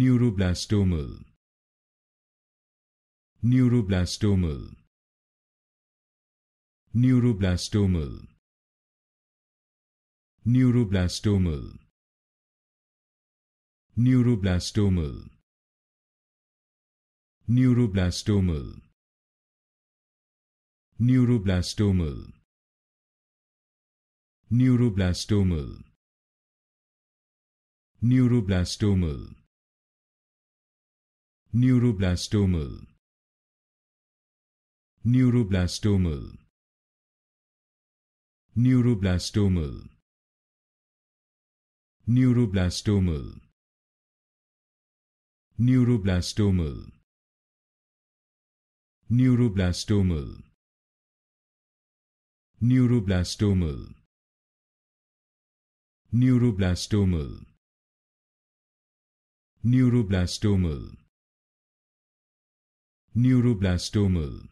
neuroblastomal neuroblastomal neuroblastomal neuroblastomal neuroblastomal neuroblastomal neuroblastomal neuroblastomal neuroblastomal neuroblastomal neuroblastomal neuroblastomal neuroblastomal neuroblastomal neuroblastomal neuroblastomal neuroblastomal neuroblastomal neuroblastomal